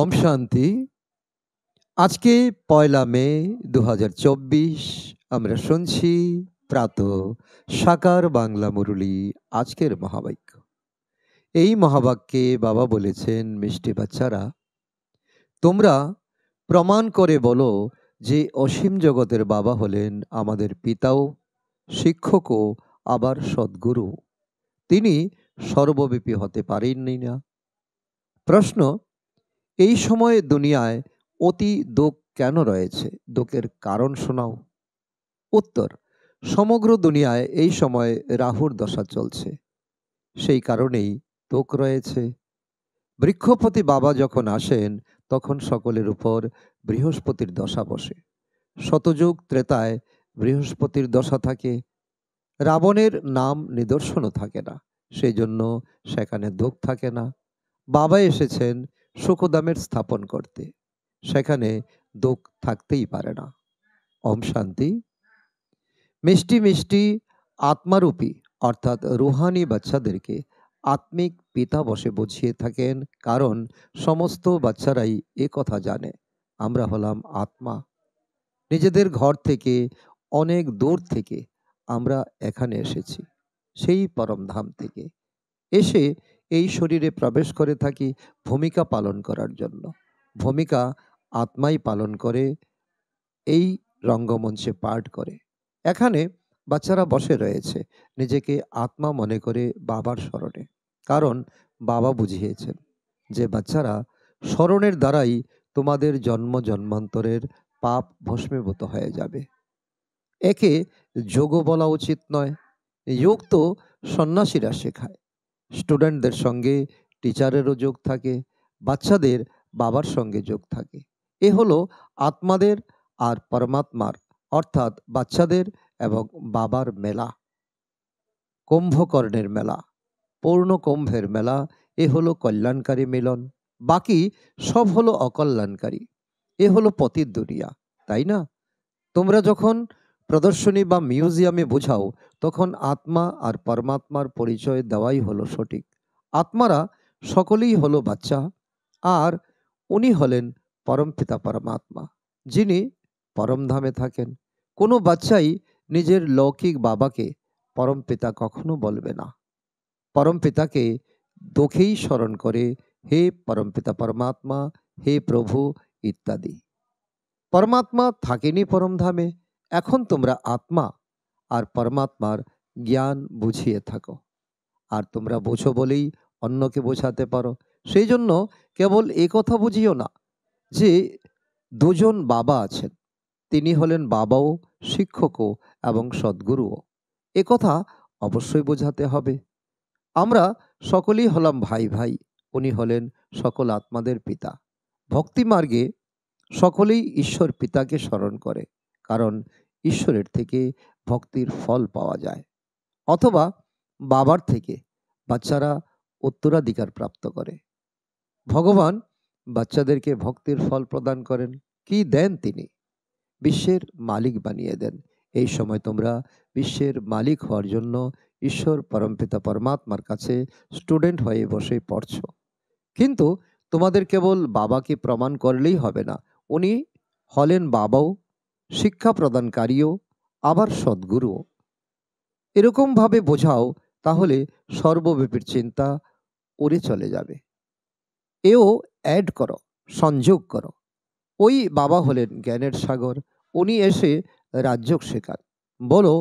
ওম শান্তি আজকে পয়লা মে দু আমরা শুনছি প্রাত সাকার বাংলা মুরলী আজকের মহাবাক্য এই মহাবাক্যে বাবা বলেছেন মিষ্টি বাচ্চারা তোমরা প্রমাণ করে বলো যে অসীম জগতের বাবা হলেন আমাদের পিতাও শিক্ষকও আবার সদ্গুরু তিনি সর্বব্যাপী হতে পারেননি না প্রশ্ন এই সময়ে দুনিয়ায় অতি দোক কেন রয়েছে দোকের কারণ শোনাও উত্তর সমগ্র দুনিয়ায় এই সময়ে রাহুর দশা চলছে সেই কারণেই দোক রয়েছে বৃক্ষপতি বাবা যখন আসেন তখন সকলের উপর বৃহস্পতির দশা বসে শতযুগ ত্রেতায় বৃহস্পতির দশা থাকে রাবণের নাম নিদর্শনও থাকে না সেই জন্য সেখানে দোক থাকে না বাবা এসেছেন সুখদামের স্থাপন করতে সেখানে দুঃখ থাকতেই পারে না ওম শান্তি মিষ্টি মিষ্টি আত্মারূপী অর্থাৎ রুহানি বাচ্চাদেরকে আত্মিক পিতা বসে বুঝিয়ে থাকেন কারণ সমস্ত বাচ্চারাই এ কথা জানে আমরা হলাম আত্মা নিজেদের ঘর থেকে অনেক দূর থেকে আমরা এখানে এসেছি সেই পরমধাম থেকে এসে এই শরীরে প্রবেশ করে থাকি ভূমিকা পালন করার জন্য ভূমিকা আত্মাই পালন করে এই রঙ্গমঞ্চে পাঠ করে এখানে বাচ্চারা বসে রয়েছে নিজেকে আত্মা মনে করে বাবার স্মরণে কারণ বাবা বুঝিয়েছেন যে বাচ্চারা স্মরণের দ্বারাই তোমাদের জন্ম জন্মান্তরের পাপ ভস্মীভূত হয়ে যাবে একে যোগ বলা উচিত নয় যোগ তো সন্ন্যাসীরা শেখায় স্টুডেন্টদের সঙ্গে টিচারেরও যোগ থাকে বাচ্চাদের বাবার সঙ্গে যোগ থাকে এ হলো আত্মাদের আর পরমাত্মার অর্থাৎ বাচ্চাদের এবং বাবার মেলা কুম্ভকর্ণের মেলা পূর্ণ কুম্ভের মেলা এ হলো কল্যাণকারী মিলন বাকি সব হলো অকল্যাণকারী এ হলো পতির দুনিয়া তাই না তোমরা যখন প্রদর্শনী বা মিউজিয়ামে বোঝাও তখন আত্মা আর পরমাত্মার পরিচয় দেওয়াই হলো সঠিক আত্মারা সকলেই হলো বাচ্চা আর উনি হলেন পরমপিতা পরমাত্মা যিনি পরমধামে থাকেন কোনো বাচ্চাই নিজের লৌকিক বাবাকে পরমপিতা কখনো বলবে না পরমপিতাকে দোখেই স্মরণ করে হে পরমপিতা পরমাত্মা হে প্রভু ইত্যাদি পরমাত্মা থাকেনি পরমধামে এখন তোমরা আত্মা আর পরমাত্মার জ্ঞান বুঝিয়ে থাকো আর তোমরা বোঝো বলেই অন্যকে বোঝাতে পারো সেই জন্য কেবল এ কথা বুঝিও না যে দুজন বাবা আছেন তিনি হলেন বাবাও শিক্ষকও এবং সদ্গুরুও এ কথা অবশ্যই বোঝাতে হবে আমরা সকলেই হলাম ভাই ভাই উনি হলেন সকল আত্মাদের পিতা ভক্তিমার্গে সকলেই ঈশ্বর পিতাকে স্মরণ করে কারণ ঈশ্বরের থেকে ভক্তির ফল পাওয়া যায় অথবা বাবার থেকে বাচ্চারা উত্তরাধিকার প্রাপ্ত করে ভগবান বাচ্চাদেরকে ভক্তির ফল প্রদান করেন কি দেন তিনি বিশ্বের মালিক বানিয়ে দেন এই সময় তোমরা বিশ্বের মালিক হওয়ার জন্য ঈশ্বর পরমপিতা পরমাত্মার কাছে স্টুডেন্ট হয়ে বসে পড়ছ কিন্তু তোমাদের কেবল বাবাকে প্রমাণ করলেই হবে না উনি হলেন বাবাও শিক্ষা প্রদানকারীও আবার সদ্গুরুও এরকমভাবে বোঝাও তাহলে সর্বব্যাপীর চিন্তা উড়ে চলে যাবে এও অ্যাড করো সংযোগ করো ওই বাবা হলেন জ্ঞানের সাগর উনি এসে রাজ্যক শেখান বলো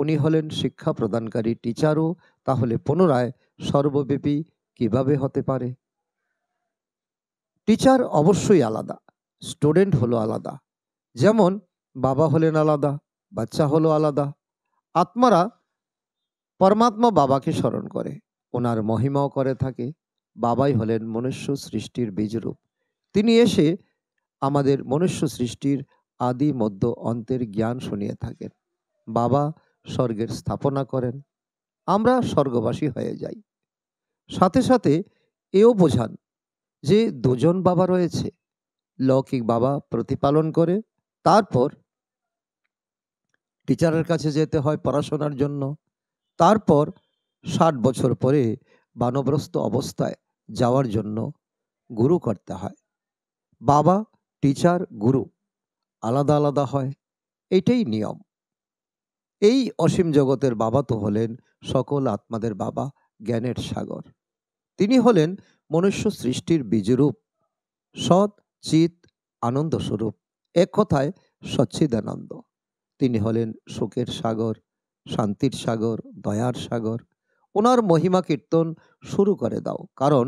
উনি হলেন শিক্ষা প্রদানকারী টিচারও তাহলে পুনরায় সর্বব্যাপী কিভাবে হতে পারে টিচার অবশ্যই আলাদা স্টুডেন্ট হলো আলাদা যেমন বাবা হলেন আলাদা বাচ্চা হলো আলাদা আত্মারা পরমাত্মা বাবাকে স্মরণ করে ওনার মহিমাও করে থাকে বাবাই হলেন মনুষ্য সৃষ্টির বীজরূপ তিনি এসে আমাদের মনুষ্য সৃষ্টির আদি মধ্য অন্তের জ্ঞান শুনিয়ে থাকেন বাবা স্বর্গের স্থাপনা করেন আমরা স্বর্গবাসী হয়ে যাই সাথে সাথে এও বোঝান যে দুজন বাবা রয়েছে লৌকিক বাবা প্রতিপালন করে তারপর টিচারের কাছে যেতে হয় পড়াশোনার জন্য তারপর ষাট বছর পরে বানব্রস্ত অবস্থায় যাওয়ার জন্য গুরু করতে হয় বাবা টিচার গুরু আলাদা আলাদা হয় এটাই নিয়ম এই অসীম জগতের বাবা তো হলেন সকল আত্মাদের বাবা জ্ঞানের সাগর তিনি হলেন মনুষ্য সৃষ্টির বীজরূপ সৎ চিত আনন্দস্বরূপ এক কথায় সচ্ছিদানন্দ তিনি হলেন শোকের সাগর শান্তির সাগর দয়ার সাগর ওনার মহিমা কীর্তন শুরু করে দাও কারণ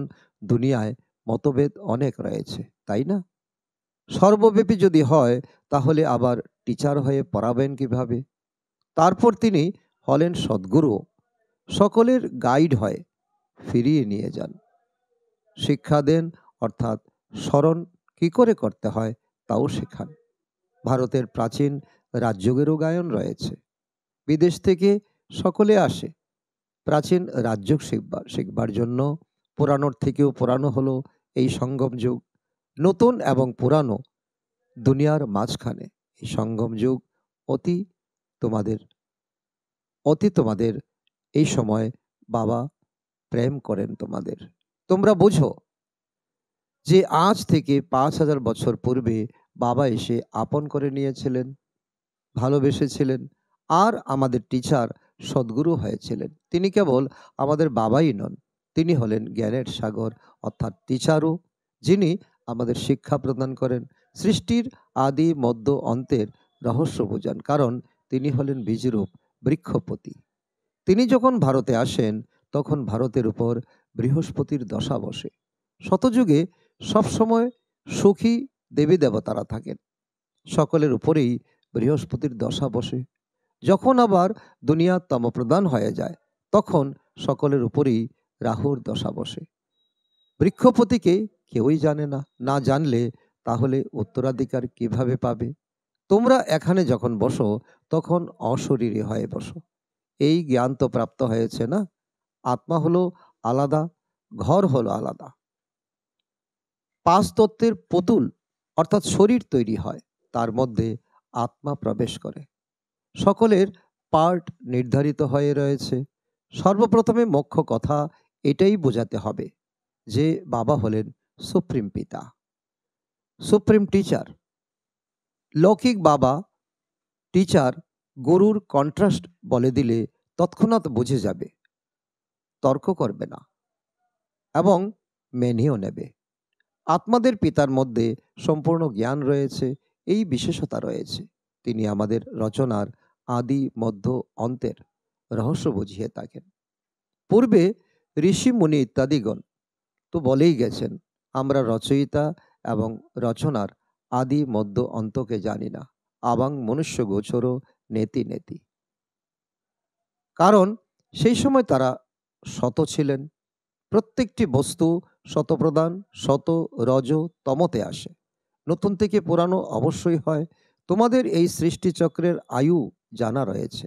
দুনিয়ায় মতভেদ অনেক রয়েছে তাই না সর্বব্যাপী যদি হয় তাহলে আবার টিচার হয়ে পড়াবেন কিভাবে তারপর তিনি হলেন সদ্গুরু সকলের গাইড হয় ফিরিয়ে নিয়ে যান শিক্ষা দেন অর্থাৎ স্মরণ কি করে করতে হয় তাও শেখান ভারতের প্রাচীন রাজযোগেরও গায়ন রয়েছে বিদেশ থেকে সকলে আসে প্রাচীন রাজযোগ শিখবার শিখবার জন্য পুরানোর থেকেও পুরানো হলো এই সঙ্গম যুগ নতুন এবং পুরানো দুনিয়ার মাঝখানে এই সঙ্গম যুগ অতি তোমাদের অতি তোমাদের এই সময় বাবা প্রেম করেন তোমাদের তোমরা বোঝো যে আজ থেকে পাঁচ হাজার বছর পূর্বে বাবা এসে আপন করে নিয়েছিলেন ভালোবেসেছিলেন আর আমাদের টিচার সদ্গুরু হয়েছিলেন তিনি কেবল আমাদের বাবাই নন তিনি হলেন জ্ঞানের সাগর অর্থাৎ টিচারও যিনি আমাদের শিক্ষা প্রদান করেন সৃষ্টির আদি মধ্য অন্তের রহস্য বোঝান কারণ তিনি হলেন বীজরূপ বৃক্ষপতি তিনি যখন ভারতে আসেন তখন ভারতের উপর বৃহস্পতির দশা বসে শতযুগে সবসময় সুখী দেবী দেবতারা থাকেন সকলের উপরেই বৃহস্পতির দশা বসে যখন আবার দুনিয়া তমপ্রদান হয়ে যায় তখন সকলের উপরেই রাহুর দশা বসে বৃক্ষপতিকে কেউই জানে না না জানলে তাহলে উত্তরাধিকার কিভাবে পাবে তোমরা এখানে যখন বসো তখন অশরীরে হয়ে বসো এই জ্ঞান তো প্রাপ্ত হয়েছে না আত্মা হলো আলাদা ঘর হলো আলাদা পাঁচ তত্ত্বের পুতুল অর্থাৎ শরীর তৈরি হয় তার মধ্যে আত্মা প্রবেশ করে সকলের পার্ট নির্ধারিত হয়ে রয়েছে সর্বপ্রথমে মুখ্য কথা এটাই বোঝাতে হবে যে বাবা হলেন সুপ্রিম পিতা সুপ্রিম টিচার লৌকিক বাবা টিচার গুরুর কন্ট্রাস্ট বলে দিলে তৎক্ষণাৎ বুঝে যাবে তর্ক করবে না এবং মেনেও নেবে আত্মাদের পিতার মধ্যে সম্পূর্ণ জ্ঞান রয়েছে এই বিশেষতা রয়েছে তিনি আমাদের রচনার আদি মধ্য অন্তের রহস্য বুঝিয়ে থাকেন পূর্বে ঋষি মুনি ইত্যাদিগণ তো বলেই গেছেন আমরা রচয়িতা এবং রচনার আদি মধ্য অন্তকে জানি না আবাং মনুষ্য গোচর নেতি নেতি কারণ সেই সময় তারা শত ছিলেন প্রত্যেকটি বস্তু শতপ্রধান শত রজ তমতে আসে নতুন থেকে পুরানো অবশ্যই হয় তোমাদের এই সৃষ্টিচক্রের আয়ু জানা রয়েছে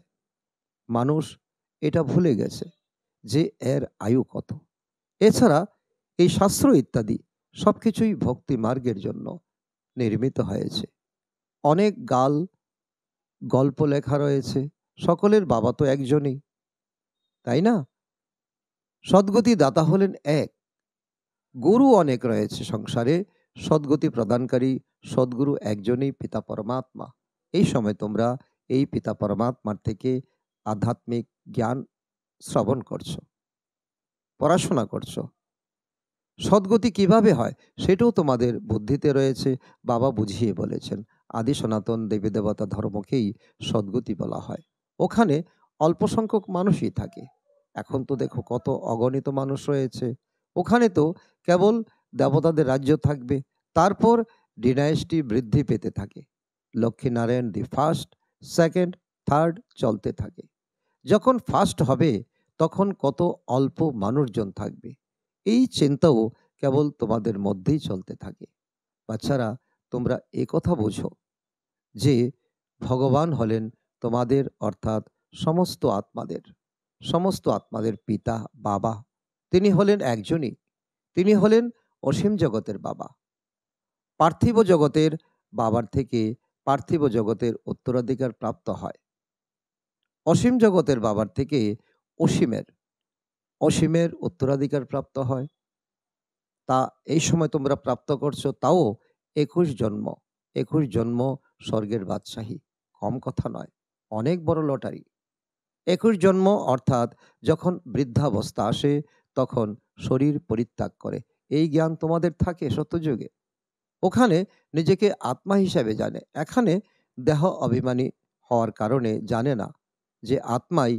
মানুষ এটা ভুলে গেছে যে এর আয়ু কত এছাড়া এই শাস্ত্র ইত্যাদি সব কিছুই ভক্তি মার্গের জন্য নির্মিত হয়েছে অনেক গাল গল্প লেখা রয়েছে সকলের বাবা তো একজনই তাই না সদ্গতি দাতা হলেন এক গুরু অনেক রয়েছে সংসারে সদ্গতি প্রদানকারী সদ্গুরু একজনই পিতা পরমাত্মা এই সময় তোমরা এই পিতা পরমাত্মার থেকে আধ্যাত্মিক জ্ঞান শ্রবণ করছো পড়াশোনা করছো সদ্গতি কিভাবে হয় সেটাও তোমাদের বুদ্ধিতে রয়েছে বাবা বুঝিয়ে বলেছেন আদি সনাতন দেবী দেবতা ধর্মকেই সদ্গতি বলা হয় ওখানে অল্প সংখ্যক মানুষই থাকে এখন তো দেখো কত অগণিত মানুষ রয়েছে ওখানে তো কেবল দেবতাদের রাজ্য থাকবে তারপর ডিনাইসটি বৃদ্ধি পেতে থাকে Lakshminarayan the first second third চলতে থাকে যখন ফার্স্ট হবে তখন কত অল্প মানুষজন থাকবে এই চিন্তাও কেবল তোমাদের মধ্যেই চলতে থাকে বাচ্চারা তোমরা কথা বোঝো যে ভগবান হলেন তোমাদের অর্থাৎ সমস্ত আত্মাদের সমস্ত আত্মাদের পিতা বাবা তিনি হলেন একজনই তিনি হলেন অসীম জগতের বাবা পার্থিব জগতের বাবার থেকে পার্থিব জগতের উত্তরাধিকার প্রাপ্ত হয় অসীম জগতের বাবার থেকে অসীমের অসীমের উত্তরাধিকার প্রাপ্ত হয় তা এই সময় তোমরা প্রাপ্ত করছো তাও একুশ জন্ম একুশ জন্ম স্বর্গের বাদশাহী কম কথা নয় অনেক বড় লটারি একুশ জন্ম অর্থাৎ যখন বৃদ্ধাবস্থা আসে তখন শরীর পরিত্যাগ করে এই জ্ঞান তোমাদের থাকে সত্যযুগে ওখানে নিজেকে আত্মা হিসাবে জানে এখানে দেহ অভিমানী হওয়ার কারণে জানে না যে আত্মাই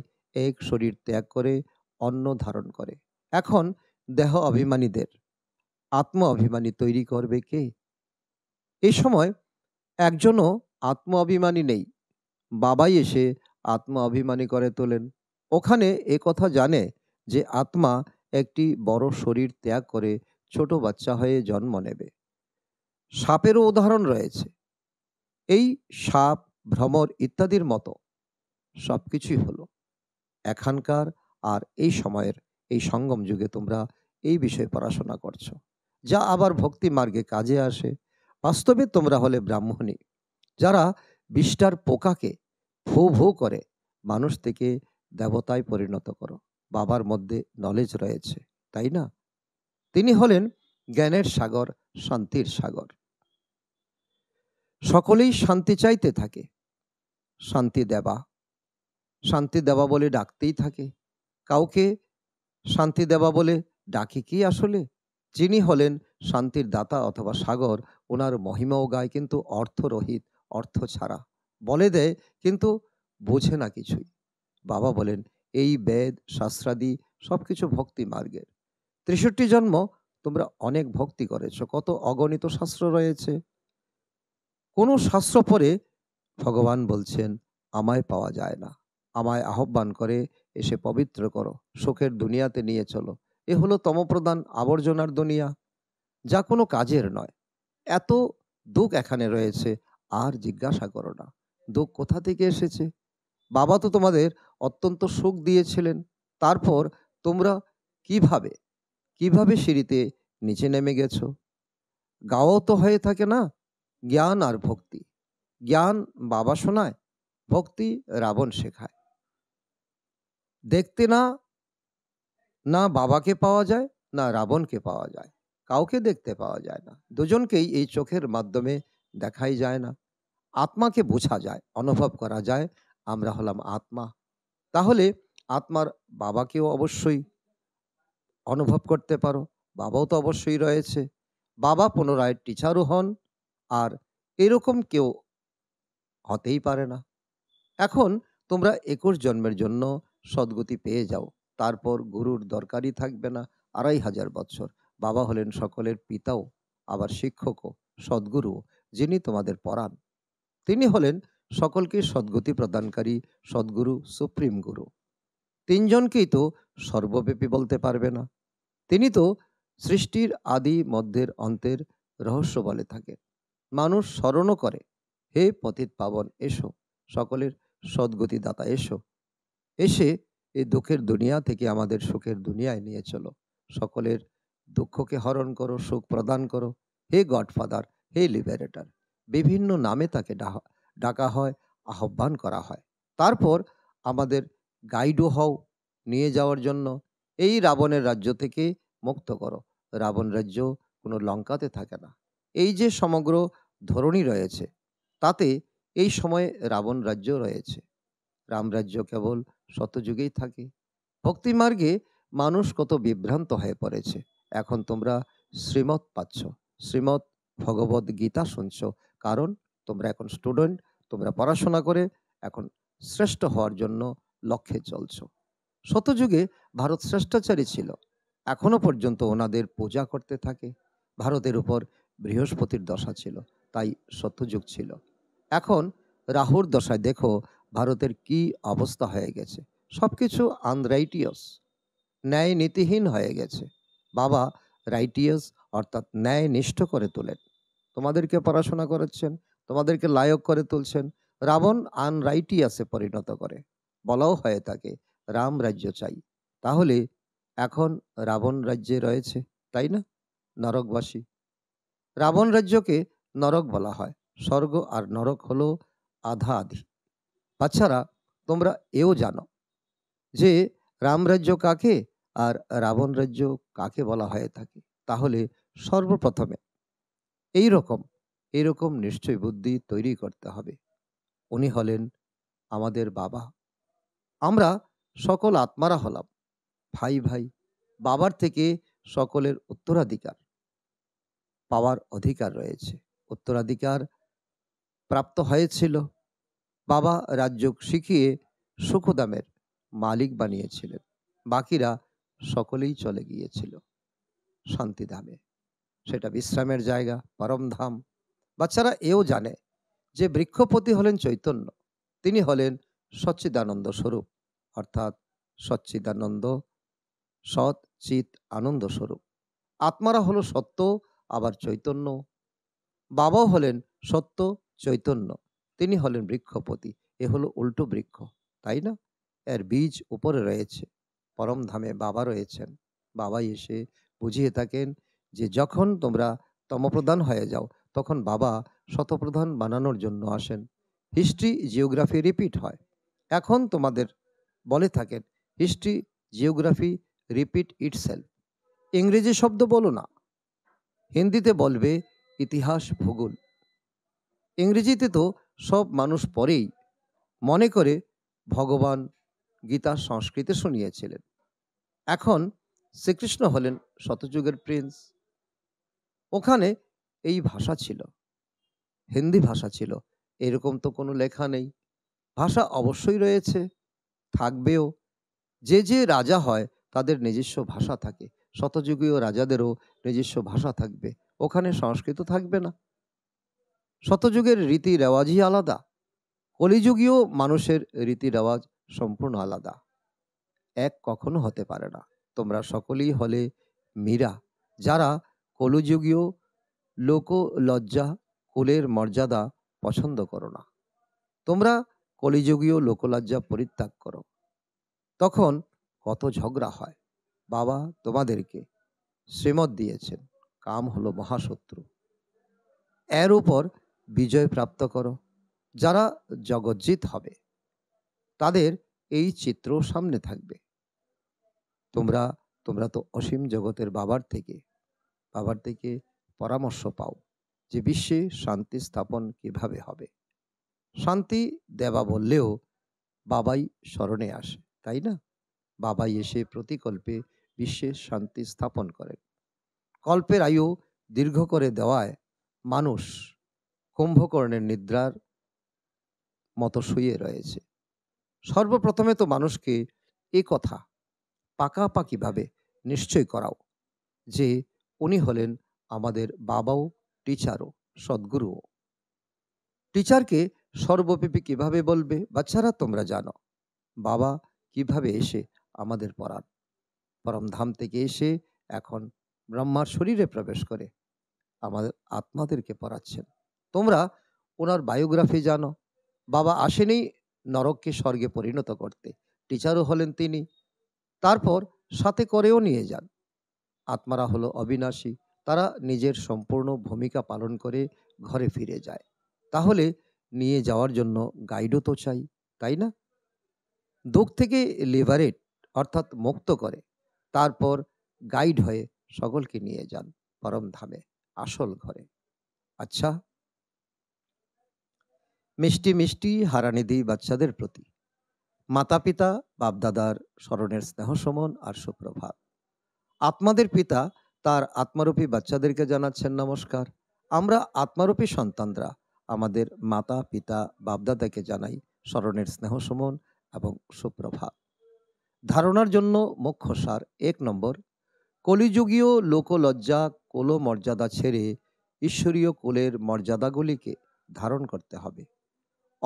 এক শরীর ত্যাগ করে অন্ন ধারণ করে এখন দেহ অভিমানীদের আত্ম অভিমানী তৈরি করবে কে এই সময় একজনও আত্ম অভিমানী নেই বাবাই এসে আত্ম অভিমানী করে তোলেন ওখানে এ কথা জানে যে আত্মা একটি বড় শরীর ত্যাগ করে ছোট বাচ্চা হয়ে জন্ম নেবে সাপেরও উদাহরণ রয়েছে এই সাপ ভ্রমর ইত্যাদির মতো সব কিছুই হলো এখানকার আর এই সময়ের এই সঙ্গম যুগে তোমরা এই বিষয়ে পড়াশোনা করছো যা আবার ভক্তি মার্গে কাজে আসে বাস্তবে তোমরা হলে ব্রাহ্মণী যারা বিষ্টার পোকাকে ভো ভো করে মানুষ থেকে দেবতায় পরিণত করো বাবার মধ্যে নলেজ রয়েছে তাই না তিনি হলেন জ্ঞানের সাগর শান্তির সাগর সকলেই শান্তি চাইতে থাকে শান্তি দেবা শান্তি দেবা বলে ডাকতেই থাকে কাউকে শান্তি দেবা বলে ডাকি কি আসলে যিনি হলেন শান্তির দাতা অথবা সাগর ওনার মহিমাও গায় কিন্তু অর্থরহিত অর্থ ছাড়া বলে দেয় কিন্তু বোঝে না কিছুই বাবা বলেন এই বেদ শাস্ত্রাদি সব কিছু ভক্তি মার্গের তেষট্টি জন্ম তোমরা অনেক ভক্তি করেছ কত অগণিত শাস্ত্র রয়েছে কোনো শাস্ত্র পরে ভগবান বলছেন আমায় পাওয়া যায় না আমায় আহ্বান করে এসে পবিত্র করো শোকের দুনিয়াতে নিয়ে চলো এ হলো তমপ্রধান আবর্জনার দুনিয়া যা কোনো কাজের নয় এত দুঃখ এখানে রয়েছে আর জিজ্ঞাসা করো না দুঃখ কোথা থেকে এসেছে বাবা তো তোমাদের অত্যন্ত সুখ দিয়েছিলেন তারপর তোমরা কিভাবে কিভাবে সিঁড়িতে নিচে নেমে গেছো গাওয়াও তো হয়ে থাকে না জ্ঞান আর ভক্তি জ্ঞান বাবা শোনায় ভক্তি রাবণ শেখায় দেখতে না না বাবাকে পাওয়া যায় না রাবণকে পাওয়া যায় কাউকে দেখতে পাওয়া যায় না দুজনকেই এই চোখের মাধ্যমে দেখাই যায় না আত্মাকে বোঝা যায় অনুভব করা যায় আমরা হলাম আত্মা তাহলে আত্মার বাবাকেও অবশ্যই অনুভব করতে পারো বাবাও তো অবশ্যই রয়েছে বাবা পুনরায় টিচারও হন আর এরকম কেউ হতেই পারে না এখন তোমরা একুশ জন্মের জন্য সদ্গতি পেয়ে যাও তারপর গুরুর দরকারই থাকবে না আড়াই হাজার বছর বাবা হলেন সকলের পিতাও আবার শিক্ষকও সদ্গুরু যিনি তোমাদের পড়ান তিনি হলেন সকলকে সদ্গতি প্রদানকারী সদ্গুরু সুপ্রিম গুরু তিনজনকেই তো সর্বব্যাপী বলতে পারবে না তিনি তো সৃষ্টির আদি মধ্যের অন্তের রহস্য বলে থাকে মানুষ স্মরণও করে হে পতিত পাবন এসো সকলের সদ্গতিদাতা এসো এসে এই দুঃখের দুনিয়া থেকে আমাদের সুখের দুনিয়ায় নিয়ে চলো সকলের দুঃখকে হরণ করো সুখ প্রদান করো হে গডফাদার হে লিবারেটার বিভিন্ন নামে তাকে ডাকা হয় আহ্বান করা হয় তারপর আমাদের গাইডও হও নিয়ে যাওয়ার জন্য এই রাবণের রাজ্য থেকে মুক্ত করো রাবণ রাজ্য কোনো লঙ্কাতে থাকে না এই যে সমগ্র ধরণী রয়েছে তাতে এই সময়ে রাবণ রাজ্য রয়েছে রামরাজ্য কেবল শতযুগেই থাকে ভক্তিমার্গে মানুষ কত বিভ্রান্ত হয়ে পড়েছে এখন তোমরা শ্রীমত পাচ্ছ শ্রীমৎ ভগবত গীতা শুনছ কারণ তোমরা এখন স্টুডেন্ট তোমরা পড়াশোনা করে এখন শ্রেষ্ঠ হওয়ার জন্য লক্ষ্যে চলছ শতযুগে ভারত শ্রেষ্ঠাচারী ছিল এখনও পর্যন্ত ওনাদের পূজা করতে থাকে ভারতের উপর বৃহস্পতির দশা ছিল তাই শতযুগ ছিল এখন রাহুর দশায় দেখো ভারতের কি অবস্থা হয়ে গেছে সব কিছু আনরাইটিয়াস ন্যায় নীতিহীন হয়ে গেছে বাবা রাইটিয়াস অর্থাৎ ন্যায় নিষ্ঠ করে তোলেন তোমাদেরকে পড়াশোনা করাচ্ছেন তোমাদেরকে লায়ক করে তুলছেন রাবণ আনরাইটিয়াসে পরিণত করে বলাও হয় তাকে রাম রাজ্য চাই তাহলে এখন রাবণ রাজ্যে রয়েছে তাই না নরকবাসী রাবণ রাজ্যকে নরক বলা হয় স্বর্গ আর নরক হল আধা আধি বাচ্চারা তোমরা এও জানো যে রামরাজ্য কাকে আর রাবণ রাজ্য কাকে বলা হয়ে থাকে তাহলে সর্বপ্রথমে এই রকম এইরকম নিশ্চয় বুদ্ধি তৈরি করতে হবে উনি হলেন আমাদের বাবা আমরা সকল আত্মারা হলাম ভাই ভাই বাবার থেকে সকলের উত্তরাধিকার পাওয়ার অধিকার রয়েছে উত্তরাধিকার প্রাপ্ত হয়েছিল বাবা রাজ্যক শিখিয়ে সুখদামের মালিক বানিয়েছিলেন বাকিরা সকলেই চলে গিয়েছিল শান্তিধামে সেটা বিশ্রামের জায়গা পরমধাম বাচ্চারা এও জানে যে বৃক্ষপতি হলেন চৈতন্য তিনি হলেন সচ্চিদানন্দ স্বরূপ অর্থাৎ সচ্চিদানন্দ সৎ চিত আনন্দ স্বরূপ আত্মারা হলো সত্য আবার চৈতন্য বাবাও হলেন সত্য চৈতন্য তিনি হলেন বৃক্ষপতি এ হলো উল্টো বৃক্ষ তাই না এর বীজ উপরে রয়েছে পরমধামে বাবা রয়েছেন বাবাই এসে বুঝিয়ে থাকেন যে যখন তোমরা তমপ্রধান হয়ে যাও তখন বাবা শতপ্রধান বানানোর জন্য আসেন হিস্ট্রি জিওগ্রাফি রিপিট হয় এখন তোমাদের বলে থাকেন হিস্ট্রি জিওগ্রাফি রিপিট ইটসেলফ ইংরেজি শব্দ বলো না হিন্দিতে বলবে ইতিহাস ভূগোল ইংরেজিতে তো সব মানুষ পরেই মনে করে ভগবান গীতা সংস্কৃতে শুনিয়েছিলেন এখন শ্রীকৃষ্ণ হলেন শতযুগের প্রিন্স ওখানে এই ভাষা ছিল হিন্দি ভাষা ছিল এরকম তো কোনো লেখা নেই ভাষা অবশ্যই রয়েছে থাকবেও যে যে রাজা হয় তাদের নিজস্ব ভাষা থাকে শতযুগীয় রাজাদেরও নিজস্ব ভাষা থাকবে ওখানে সংস্কৃত থাকবে না শতযুগের রীতি রেওয়াজই আলাদা কলিযুগীয় মানুষের রীতি রেওয়াজ সম্পূর্ণ আলাদা এক কখনো হতে পারে না তোমরা সকলেই হলে মীরা যারা কলিযুগীয় লোক লজ্জা কুলের মর্যাদা পছন্দ করো না তোমরা কলিযুগীয় লোকলজ্জা পরিত্যাগ করো তখন কত ঝগড়া হয় বাবা তোমাদেরকে শ্রীমত দিয়েছেন কাম হলো মহাশত্রু এর উপর বিজয় প্রাপ্ত করো যারা জগজ্জিত হবে তাদের এই চিত্র সামনে থাকবে তোমরা তোমরা তো অসীম জগতের বাবার থেকে বাবার থেকে পরামর্শ পাও যে বিশ্বে শান্তি স্থাপন কিভাবে হবে শান্তি দেবা বললেও বাবাই স্মরণে আসে তাই না বাবাই এসে প্রতিকল্পে বিশ্বে শান্তি স্থাপন করেন কল্পের আয়ু দীর্ঘ করে দেওয়ায় মানুষ কুম্ভকর্ণের নিদ্রার মতো শুয়ে রয়েছে সর্বপ্রথমে তো মানুষকে এ কথা পাকাপাকিভাবে নিশ্চয় করাও যে উনি হলেন আমাদের বাবাও টিচারও সদ্গুরুও টিচারকে সর্বব্যাপী কিভাবে বলবে বাচ্চারা তোমরা জানো বাবা কিভাবে এসে আমাদের পরাণ পরম ধাম থেকে এসে এখন ব্রহ্মার শরীরে প্রবেশ করে আমাদের আত্মাদেরকে পড়াচ্ছেন তোমরা ওনার বায়োগ্রাফি জানো বাবা আসেনি নরককে স্বর্গে পরিণত করতে টিচারও হলেন তিনি তারপর সাথে করেও নিয়ে যান আত্মারা হলো অবিনাশী তারা নিজের সম্পূর্ণ ভূমিকা পালন করে ঘরে ফিরে যায় তাহলে নিয়ে যাওয়ার জন্য গাইডও তো চাই তাই না দুঃখ থেকে লিভারেট অর্থাৎ মুক্ত করে তারপর গাইড হয়ে সকলকে নিয়ে যান পরম ধামে আসল ঘরে আচ্ছা মিষ্টি মিষ্টি হারানিধি বাচ্চাদের প্রতি মাতা পিতা বাপদাদার স্মরণের স্নেহসমন আর সুপ্রভাত আত্মাদের পিতা তার আত্মারূপী বাচ্চাদেরকে জানাচ্ছেন নমস্কার আমরা আত্মারূপী সন্তানরা আমাদের মাতা পিতা বাপদাদাকে জানাই স্মরণের স্নেহ সমন এবং সুপ্রভাত ধারণার জন্য মুখ্য সার এক নম্বর কলিযুগীয় লোকলজ্জা কোল মর্যাদা ছেড়ে ঈশ্বরীয় কোলের মর্যাদাগুলিকে ধারণ করতে হবে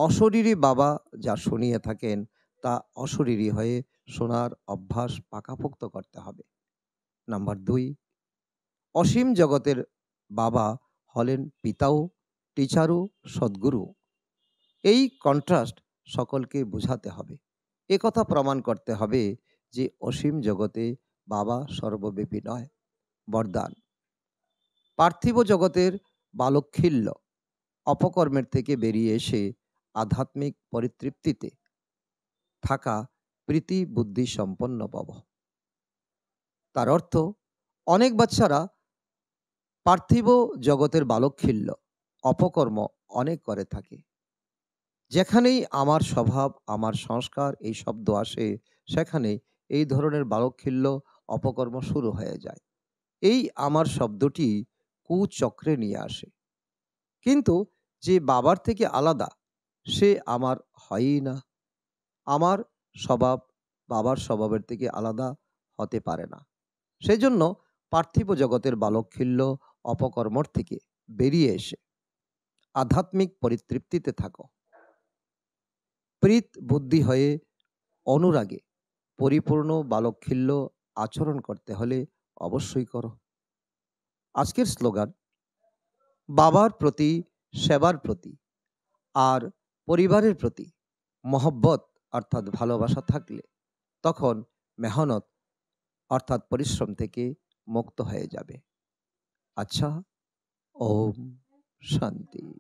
অশরীরী বাবা যা শুনিয়ে থাকেন তা অশরীরী হয়ে শোনার অভ্যাস পাকাপোক্ত করতে হবে নাম্বার দুই অসীম জগতের বাবা হলেন পিতাও টিচারু সদ্গুরু এই কন্ট্রাস্ট সকলকে বোঝাতে হবে একথা প্রমাণ করতে হবে যে অসীম জগতে বাবা সর্বব্যাপী নয় বরদান পার্থিব জগতের বালক্ষিল্য অপকর্মের থেকে বেরিয়ে এসে আধ্যাত্মিক পরিতৃপ্তিতে থাকা প্রীতি বুদ্ধি সম্পন্ন পাব তার অর্থ অনেক বাচ্চারা পার্থিব জগতের বালক্ষিল্য অপকর্ম অনেক করে থাকে যেখানেই আমার স্বভাব আমার সংস্কার এই শব্দ আসে সেখানে এই ধরনের বালকখিল্য অপকর্ম শুরু হয়ে যায় এই আমার শব্দটি কুচক্রে নিয়ে আসে কিন্তু যে বাবার থেকে আলাদা সে আমার হয়ই না আমার স্বভাব বাবার স্বভাবের থেকে আলাদা হতে পারে না সেজন্য পার্থিব জগতের বালকখিল্য অপকর্মর থেকে বেরিয়ে এসে আধ্যাত্মিক পরিতৃপ্তিতে থাকো প্রীত বুদ্ধি হয়ে অনুরাগে পরিপূর্ণ বালকখিল্য আচরণ করতে হলে অবশ্যই করো আজকের স্লোগান বাবার প্রতি সেবার প্রতি আর পরিবারের প্রতি মহব্বত অর্থাৎ ভালোবাসা থাকলে তখন মেহনত অর্থাৎ পরিশ্রম থেকে মুক্ত হয়ে যাবে আচ্ছা ওম শান্তি